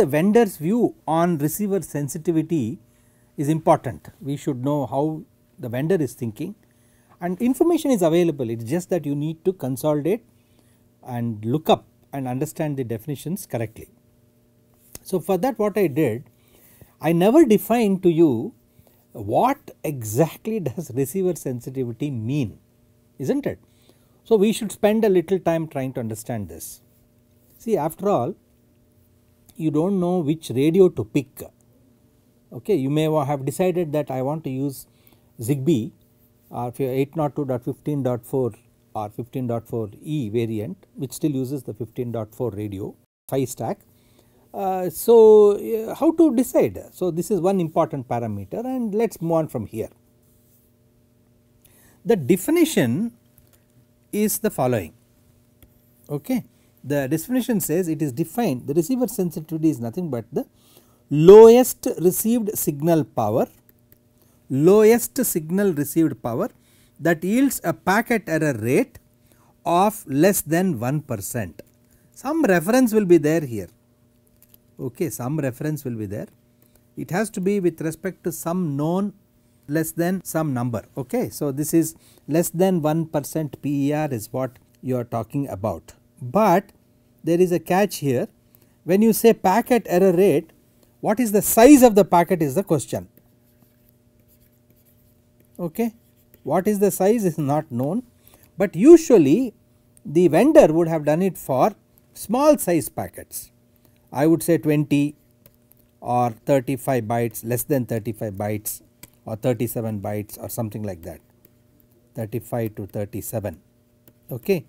the vendor's view on receiver sensitivity is important. We should know how the vendor is thinking and information is available. It is just that you need to consolidate and look up and understand the definitions correctly. So, for that what I did, I never defined to you what exactly does receiver sensitivity mean, is not it? So, we should spend a little time trying to understand this. See after all you do not know which radio to pick okay you may have decided that I want to use ZigBee or 802.15.4 or 15.4e variant which still uses the 15.4 radio 5 stack. Uh, so, uh, how to decide? So, this is one important parameter and let us move on from here. The definition is the following okay the definition says it is defined the receiver sensitivity is nothing but the lowest received signal power lowest signal received power that yields a packet error rate of less than 1 percent. Some reference will be there here, okay, some reference will be there. It has to be with respect to some known less than some number, okay. So, this is less than 1 percent PER is what you are talking about but there is a catch here when you say packet error rate what is the size of the packet is the question okay what is the size is not known but usually the vendor would have done it for small size packets i would say 20 or 35 bytes less than 35 bytes or 37 bytes or something like that 35 to 37 okay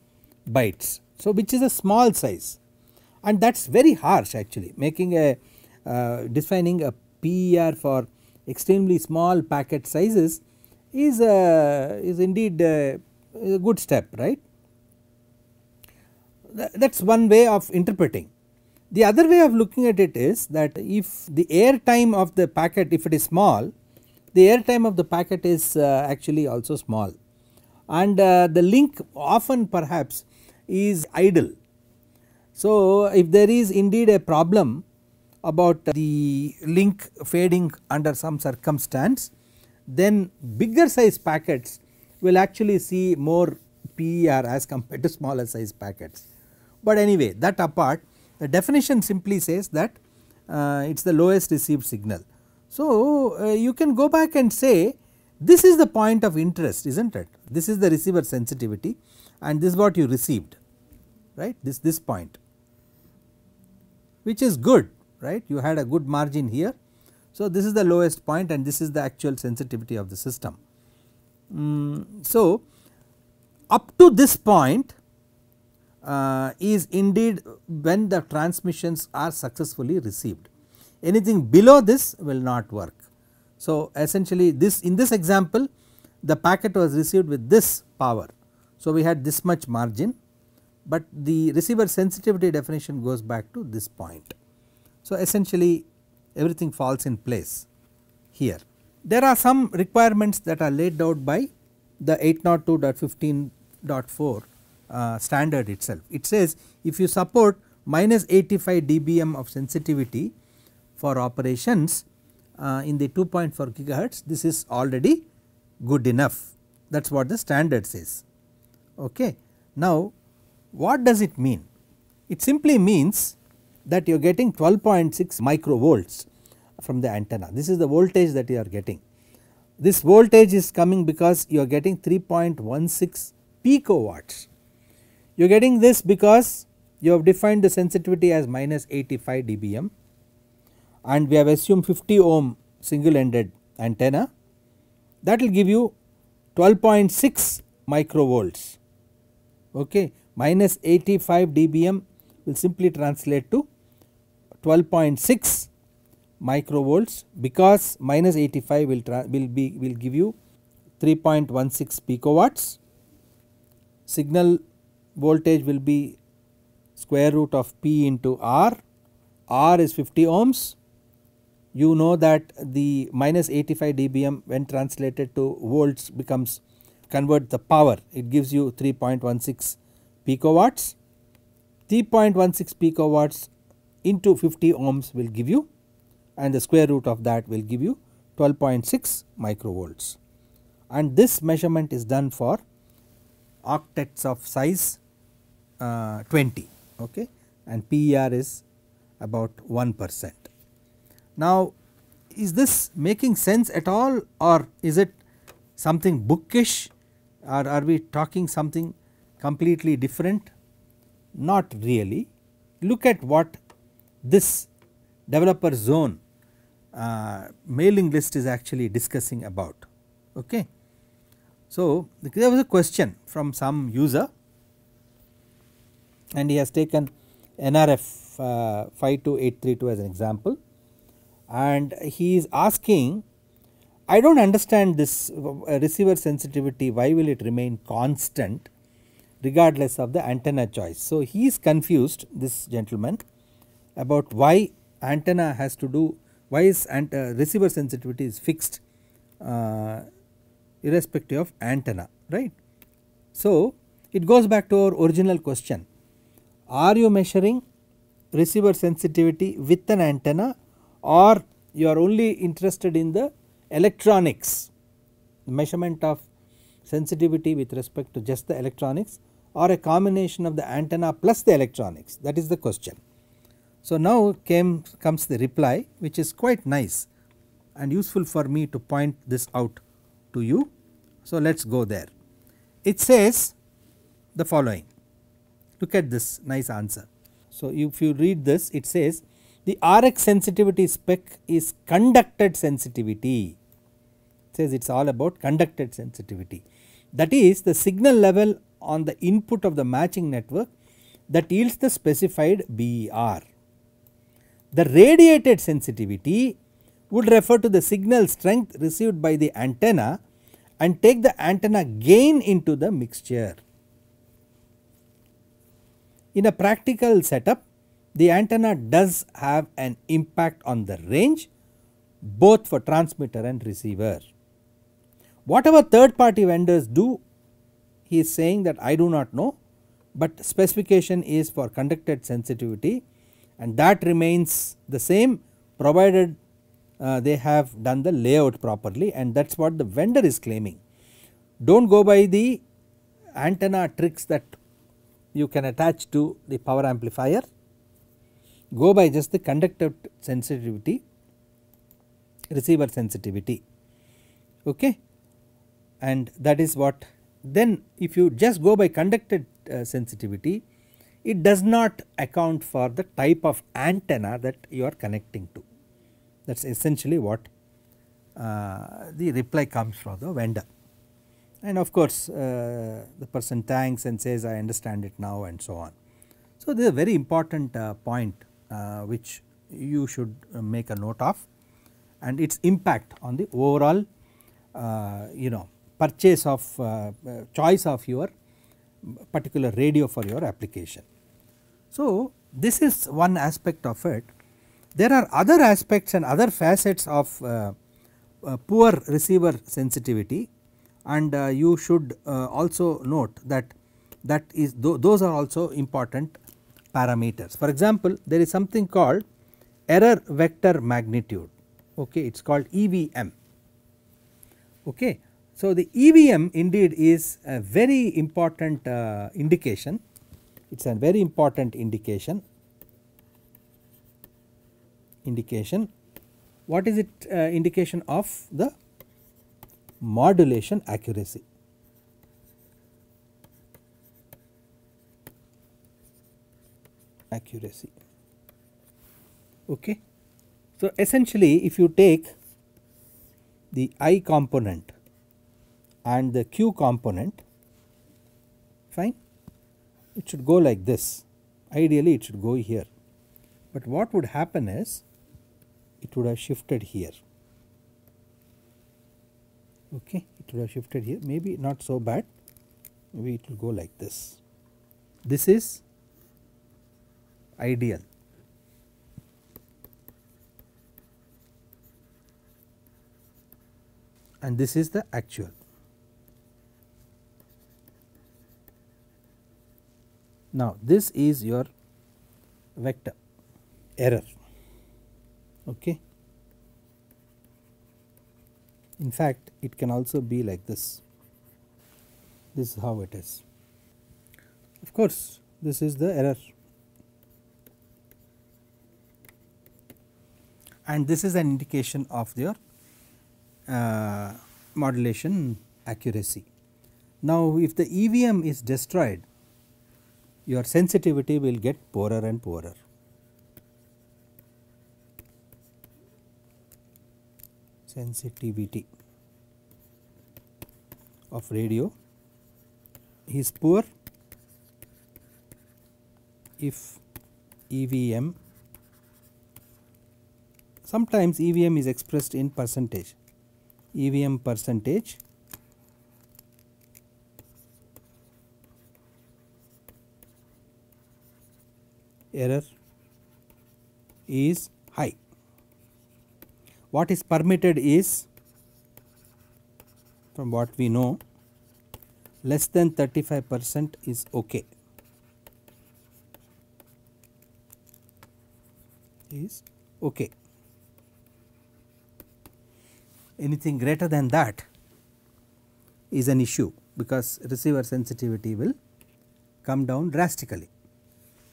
bytes so which is a small size and that is very harsh actually making a uh, defining a PER for extremely small packet sizes is is indeed is a good step right. that is one way of interpreting. The other way of looking at it is that if the air time of the packet if it is small the air time of the packet is uh, actually also small and uh, the link often perhaps is idle. So, if there is indeed a problem about the link fading under some circumstance, then bigger size packets will actually see more PER as compared to smaller size packets. But anyway that apart the definition simply says that uh, it is the lowest received signal. So, uh, you can go back and say this is the point of interest is not it this is the receiver sensitivity and this is what you received right this this point which is good right you had a good margin here. So, this is the lowest point and this is the actual sensitivity of the system. Mm, so, up to this point uh, is indeed when the transmissions are successfully received anything below this will not work. So, essentially this in this example the packet was received with this power. So, we had this much margin but the receiver sensitivity definition goes back to this point. So, essentially everything falls in place here. There are some requirements that are laid out by the 802.15.4 uh, standard itself. It says if you support minus 85 dBm of sensitivity for operations uh, in the 2.4 gigahertz, this is already good enough that is what the standard says. Okay. Now, what does it mean? It simply means that you are getting 12.6 microvolts from the antenna. This is the voltage that you are getting. This voltage is coming because you are getting 3.16 picowatts. You are getting this because you have defined the sensitivity as minus 85 dBm and we have assumed 50 ohm single ended antenna that will give you 12.6 microvolts. Okay minus 85 dBm will simply translate to 12.6 microvolts because minus 85 will will be will give you 3.16 picowatts signal voltage will be square root of P into R, R is 50 ohms. You know that the minus 85 dBm when translated to volts becomes convert the power it gives you 3.16 picowatts 3.16 picowatts into 50 ohms will give you and the square root of that will give you 12.6 microvolts. And this measurement is done for octets of size uh, 20 okay and PER is about 1 percent. Now is this making sense at all or is it something bookish or are we talking something completely different? Not really. Look at what this developer zone uh, mailing list is actually discussing about. Okay. So, there was a question from some user and he has taken NRF uh, 52832 as an example and he is asking I do not understand this uh, receiver sensitivity why will it remain constant regardless of the antenna choice. So, he is confused this gentleman about why antenna has to do why is ant, uh, receiver sensitivity is fixed uh, irrespective of antenna right. So, it goes back to our original question are you measuring receiver sensitivity with an antenna or you are only interested in the electronics measurement of sensitivity with respect to just the electronics or a combination of the antenna plus the electronics that is the question. So, now came comes the reply which is quite nice and useful for me to point this out to you. So, let us go there. It says the following look at this nice answer. So, if you read this it says the RX sensitivity spec is conducted sensitivity it says it is all about conducted sensitivity that is the signal level on the input of the matching network that yields the specified BER. The radiated sensitivity would refer to the signal strength received by the antenna and take the antenna gain into the mixture. In a practical setup, the antenna does have an impact on the range both for transmitter and receiver. Whatever third party vendors do he is saying that I do not know, but specification is for conducted sensitivity and that remains the same provided uh, they have done the layout properly and that is what the vendor is claiming. Do not go by the antenna tricks that you can attach to the power amplifier, go by just the conductive sensitivity, receiver sensitivity okay and that is what then if you just go by conducted uh, sensitivity, it does not account for the type of antenna that you are connecting to. That is essentially what uh, the reply comes from the vendor. And of course, uh, the person thanks and says, I understand it now and so on. So, this is a very important uh, point uh, which you should uh, make a note of and its impact on the overall you know purchase of uh, uh, choice of your particular radio for your application. So, this is one aspect of it. There are other aspects and other facets of uh, uh, poor receiver sensitivity and uh, you should uh, also note that that is th those are also important parameters. For example, there is something called error vector magnitude okay it is called EVM okay so, the EVM indeed is a very important uh, indication, it is a very important indication indication. What is it uh, indication of the modulation accuracy? accuracy. Okay. So, essentially if you take the I component and the Q component fine it should go like this ideally it should go here but what would happen is it would have shifted here okay it would have shifted here maybe not so bad maybe it will go like this this is ideal and this is the actual Now, this is your vector error. Okay. In fact, it can also be like this. This is how it is. Of course, this is the error. And this is an indication of your uh, modulation accuracy. Now, if the EVM is destroyed your sensitivity will get poorer and poorer. Sensitivity of radio is poor if EVM sometimes EVM is expressed in percentage EVM percentage error is high. What is permitted is from what we know less than 35 percent is okay is okay. Anything greater than that is an issue because receiver sensitivity will come down drastically.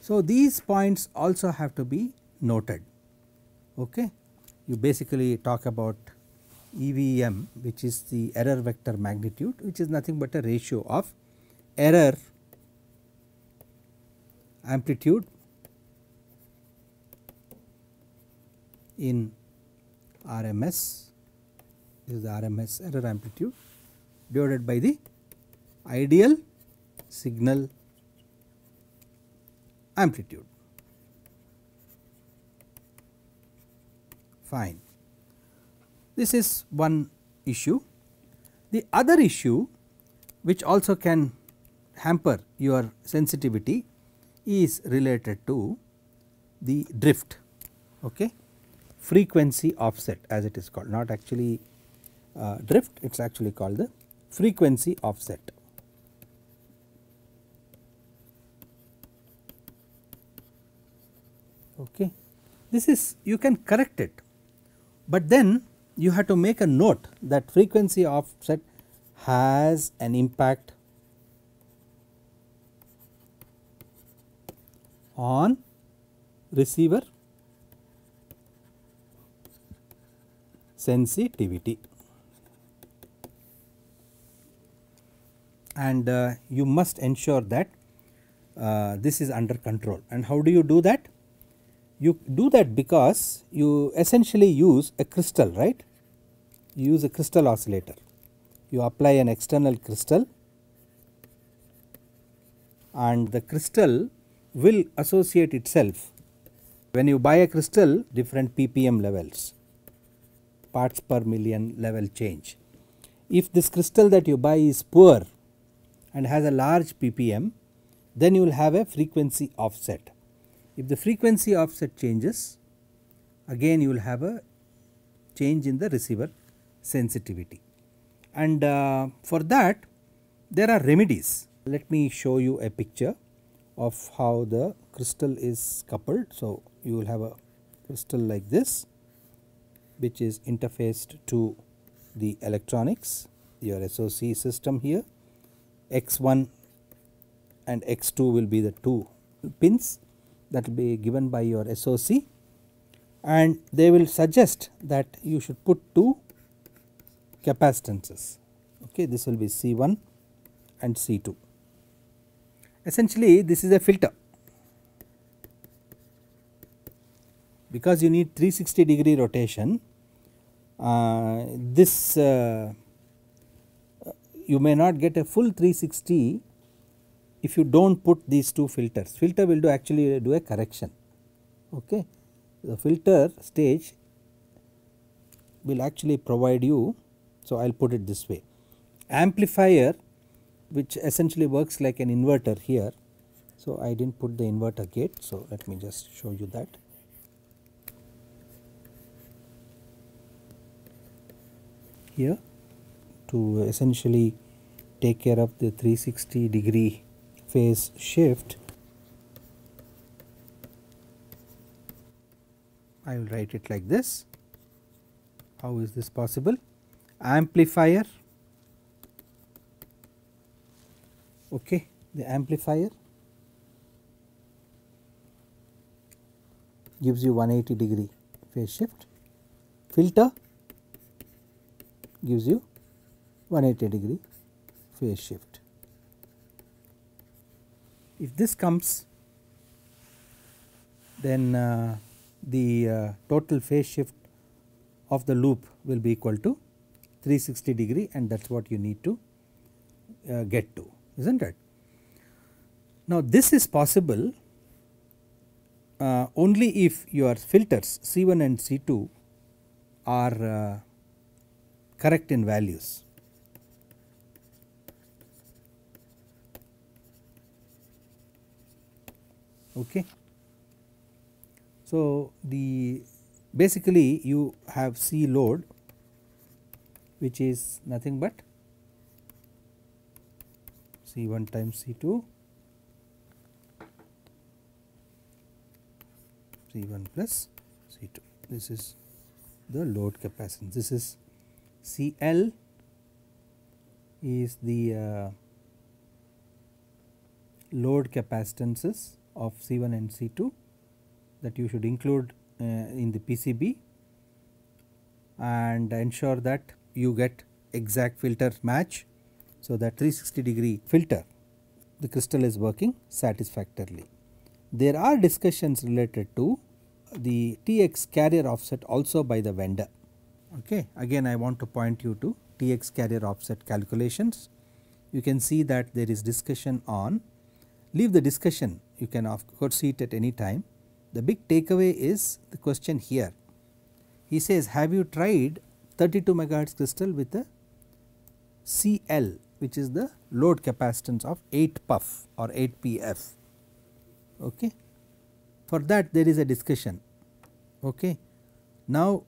So, these points also have to be noted. Okay. You basically talk about EVM which is the error vector magnitude which is nothing but a ratio of error amplitude in RMS this is the RMS error amplitude divided by the ideal signal amplitude. Fine. This is one issue. The other issue which also can hamper your sensitivity is related to the drift, okay? frequency offset as it is called not actually uh, drift it is actually called the frequency offset. This is you can correct it, but then you have to make a note that frequency offset has an impact on receiver sensitivity and uh, you must ensure that uh, this is under control and how do you do that you do that because you essentially use a crystal, right? You use a crystal oscillator. You apply an external crystal and the crystal will associate itself. When you buy a crystal, different ppm levels, parts per million level change. If this crystal that you buy is poor and has a large ppm, then you will have a frequency offset. If the frequency offset changes, again you will have a change in the receiver sensitivity. And uh, for that, there are remedies. Let me show you a picture of how the crystal is coupled. So, you will have a crystal like this which is interfaced to the electronics, your SOC system here, X1 and X2 will be the two pins that will be given by your SOC and they will suggest that you should put two capacitances okay this will be C1 and C2 essentially this is a filter because you need 360 degree rotation uh, this uh, you may not get a full 360 if you do not put these two filters filter will do actually do a correction ok. The filter stage will actually provide you so I will put it this way amplifier which essentially works like an inverter here. So, I did not put the inverter gate. So, let me just show you that. Here to essentially take care of the 360 degree phase shift I will write it like this. How is this possible? Amplifier okay the amplifier gives you 180 degree phase shift filter gives you 180 degree phase shift if this comes then uh, the uh, total phase shift of the loop will be equal to 360 degree and that is what you need to uh, get to is not it. Now this is possible uh, only if your filters C1 and C2 are uh, correct in values okay. So, the basically you have C load which is nothing but C1 times C2 C1 plus C2 this is the load capacitance this is CL is the uh, load capacitances of C1 and C2 that you should include uh, in the PCB and ensure that you get exact filter match. So, that 360 degree filter the crystal is working satisfactorily. There are discussions related to the TX carrier offset also by the vendor. Okay. Again I want to point you to TX carrier offset calculations. You can see that there is discussion on leave the discussion you can of course see it at any time. The big takeaway is the question here. He says have you tried 32 megahertz crystal with a CL which is the load capacitance of 8 puff or 8 PF. Okay. For that there is a discussion. Okay. Now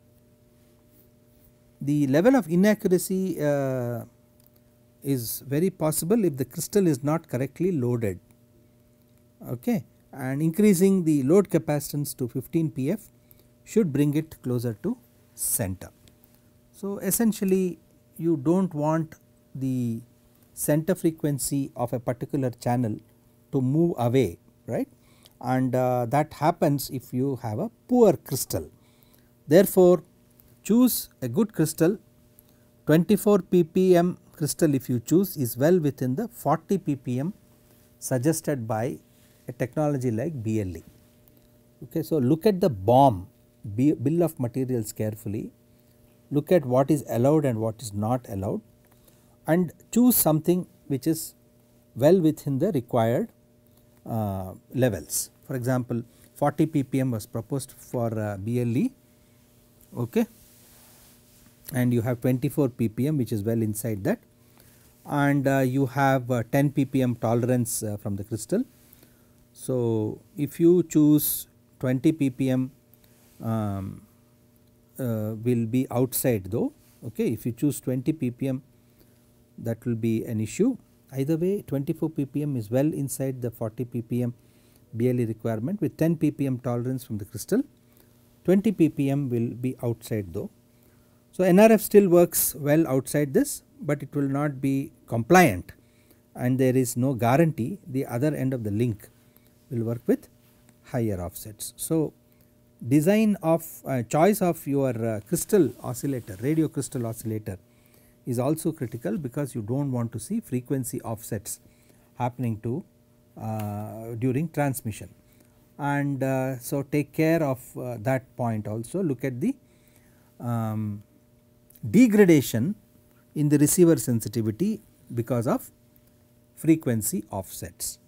the level of inaccuracy uh, is very possible if the crystal is not correctly loaded okay, and increasing the load capacitance to 15 pf should bring it closer to center. So, essentially you do not want the center frequency of a particular channel to move away right and uh, that happens if you have a poor crystal. Therefore, choose a good crystal 24 ppm crystal if you choose is well within the 40 ppm suggested by a technology like BLE. Okay, so, look at the BOM bill of materials carefully, look at what is allowed and what is not allowed and choose something which is well within the required uh, levels. For example, 40 ppm was proposed for uh, BLE okay, and you have 24 ppm which is well inside that and uh, you have uh, 10 ppm tolerance uh, from the crystal so, if you choose 20 ppm um, uh, will be outside though okay if you choose 20 ppm that will be an issue either way 24 ppm is well inside the 40 ppm BLE requirement with 10 ppm tolerance from the crystal 20 ppm will be outside though. So, NRF still works well outside this, but it will not be compliant and there is no guarantee the other end of the link will work with higher offsets. So, design of uh, choice of your uh, crystal oscillator radio crystal oscillator is also critical because you do not want to see frequency offsets happening to uh, during transmission and uh, so take care of uh, that point also look at the um, degradation in the receiver sensitivity because of frequency offsets.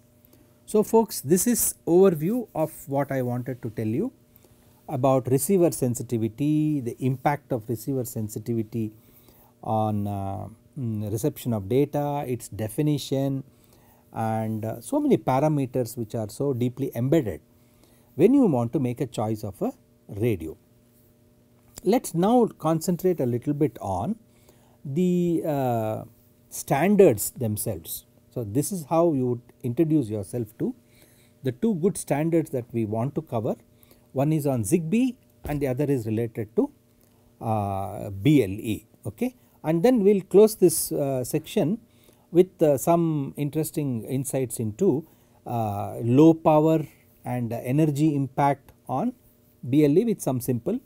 So, folks this is overview of what I wanted to tell you about receiver sensitivity, the impact of receiver sensitivity on uh, mm, reception of data, its definition and uh, so many parameters which are so deeply embedded when you want to make a choice of a radio. Let us now concentrate a little bit on the uh, standards themselves. So, this is how you would introduce yourself to the two good standards that we want to cover. One is on ZigBee and the other is related to uh, BLE. Okay. And then we will close this uh, section with uh, some interesting insights into uh, low power and energy impact on BLE with some simple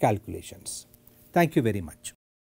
calculations. Thank you very much.